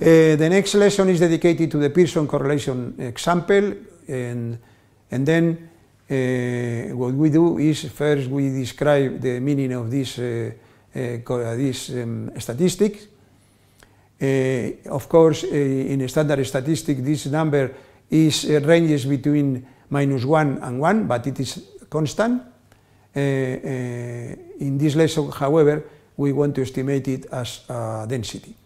Uh, the next lesson is dedicated to the Pearson correlation example, and, and then uh, what we do is first we describe the meaning of this, uh, uh, uh this um, uh, of course, in standard statistic, this number is ranges between minus 1 and 1, but it is constant. in this lesson, however, we want to estimate it as a density.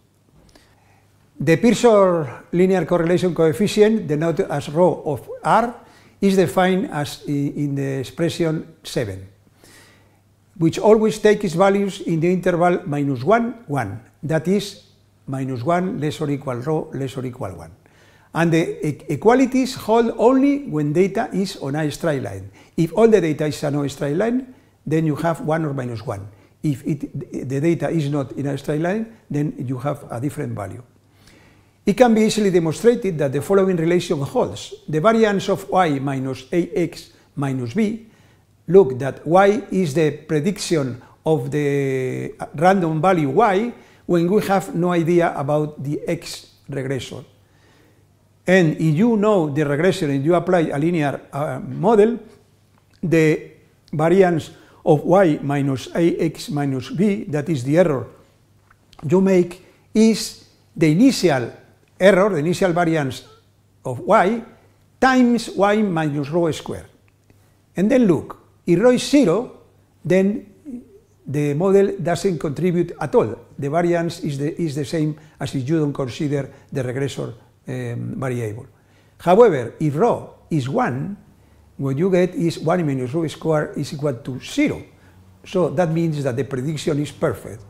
The Pearson linear correlation coefficient, denoted as rho of r, is defined as in the expression 7, which always takes its values in the interval minus 1, 1, that is minus 1 less or equal rho less or equal 1. And the e equalities hold only when data is on a straight line. If all the data is on a straight line, then you have 1 or minus 1. If it, the data is not in a straight line, then you have a different value. It can be easily demonstrated that the following relation holds. The variance of y minus ax minus b, look that y is the prediction of the uh, random value y when we have no idea about the x regression. And if you know the regression and you apply a linear uh, model, the variance of y minus ax minus b, that is the error you make, is the initial error, the initial variance of y, times y minus rho squared. And then look, if rho is 0, then the model doesn't contribute at all. The variance is the, is the same as if you don't consider the regressor um, variable. However, if rho is 1, what you get is 1 minus rho squared is equal to 0. So that means that the prediction is perfect,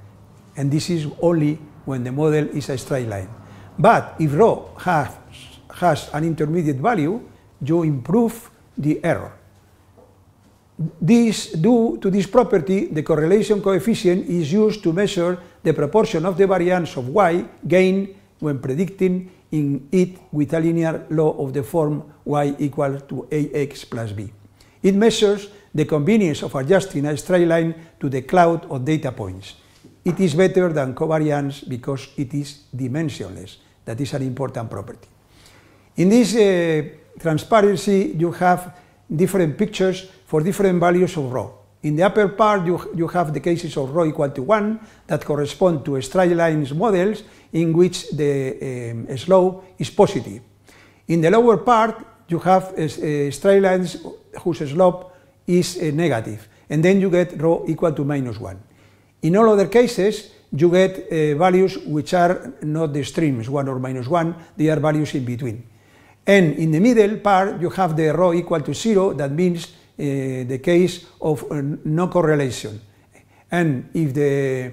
and this is only when the model is a straight line. But if rho has, has an intermediate value, you improve the error. This, due to this property, the correlation coefficient is used to measure the proportion of the variance of y gained when predicting in it with a linear law of the form y equal to ax plus b. It measures the convenience of adjusting a straight line to the cloud of data points. It is better than covariance because it is dimensionless. That is an important property. In this uh, transparency, you have different pictures for different values of rho. In the upper part, you, you have the cases of rho equal to 1 that correspond to straight lines models in which the um, slope is positive. In the lower part, you have uh, uh straight lines whose slope is uh, negative, and then you get rho equal to minus 1. In all other cases, you get uh, values which are not the extremes, 1 or minus 1, they are values in between. And in the middle part, you have the rho equal to 0, that means uh, the case of uh, no correlation. And if the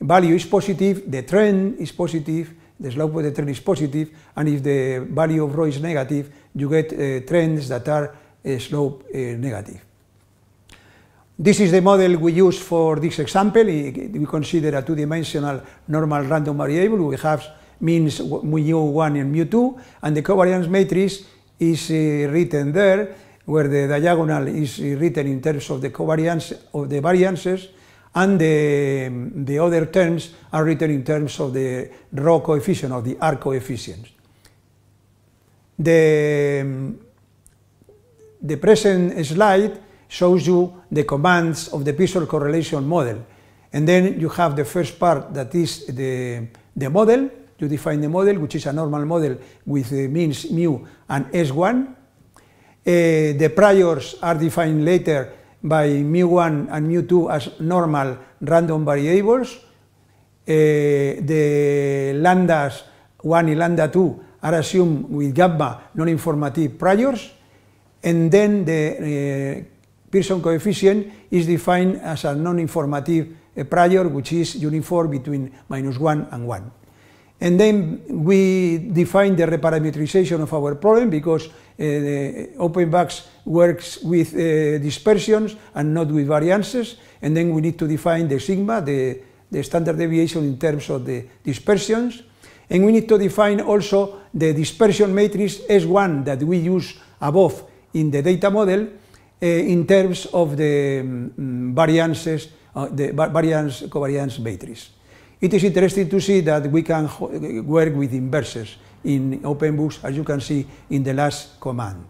value is positive, the trend is positive, the slope of the trend is positive, and if the value of rho is negative, you get uh, trends that are uh, slope uh, negative. This is the model we use for this example. We consider a two-dimensional normal random variable. We have means mu1 and mu2, and the covariance matrix is uh, written there, where the diagonal is uh, written in terms of the covariance of the variances, and the, the other terms are written in terms of the rho coefficient, of the R coefficients. The, the present slide shows you the commands of the visual correlation model. And then you have the first part that is the, the model, you define the model, which is a normal model with the uh, means mu and S1. Uh, the priors are defined later by mu1 and mu2 as normal random variables. Uh, the lambdas 1 and lambda 2 are assumed with gamma non-informative priors, and then the uh, Pearson coefficient is defined as a non-informative prior, which is uniform between minus 1 and 1. And then we define the reparametrization of our problem because uh, the works with uh, dispersions and not with variances. And then we need to define the sigma, the, the standard deviation in terms of the dispersions. And we need to define also the dispersion matrix S1 that we use above in the data model Eh, in terms of the um, variances, uh, the variance, covariance matrix. It is interesting to see that we can work with inverses in OpenBooks, as you can see in the last command.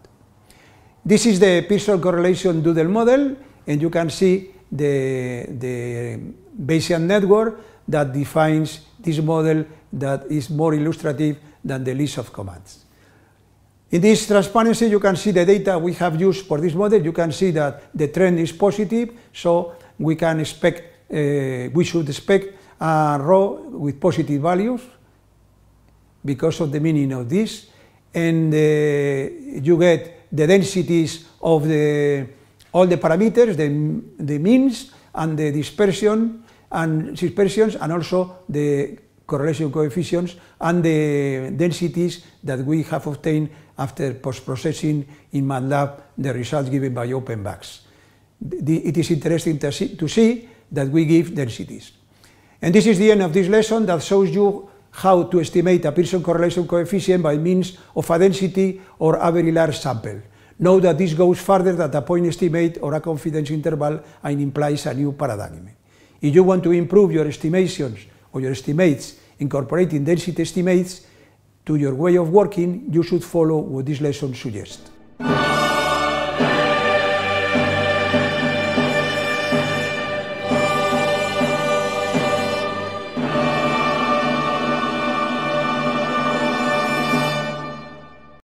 This is the Pearson correlation doodle model, and you can see the, the Bayesian network that defines this model that is more illustrative than the list of commands. In this transparency, you can see the data we have used for this model. You can see that the trend is positive, so we can expect, uh, we should expect a row with positive values because of the meaning of this. And uh, you get the densities of the, all the parameters, the, the means and the dispersion and dispersions and also the correlation coefficients and the densities that we have obtained after post-processing in MATLAB the results given by OpenBax. It is interesting to see, to see that we give densities. And this is the end of this lesson that shows you how to estimate a Pearson correlation coefficient by means of a density or a very large sample. Note that this goes further than a point estimate or a confidence interval and implies a new paradigm. If you want to improve your estimations or your estimates incorporating density estimates, to your way of working, you should follow what this lesson suggests.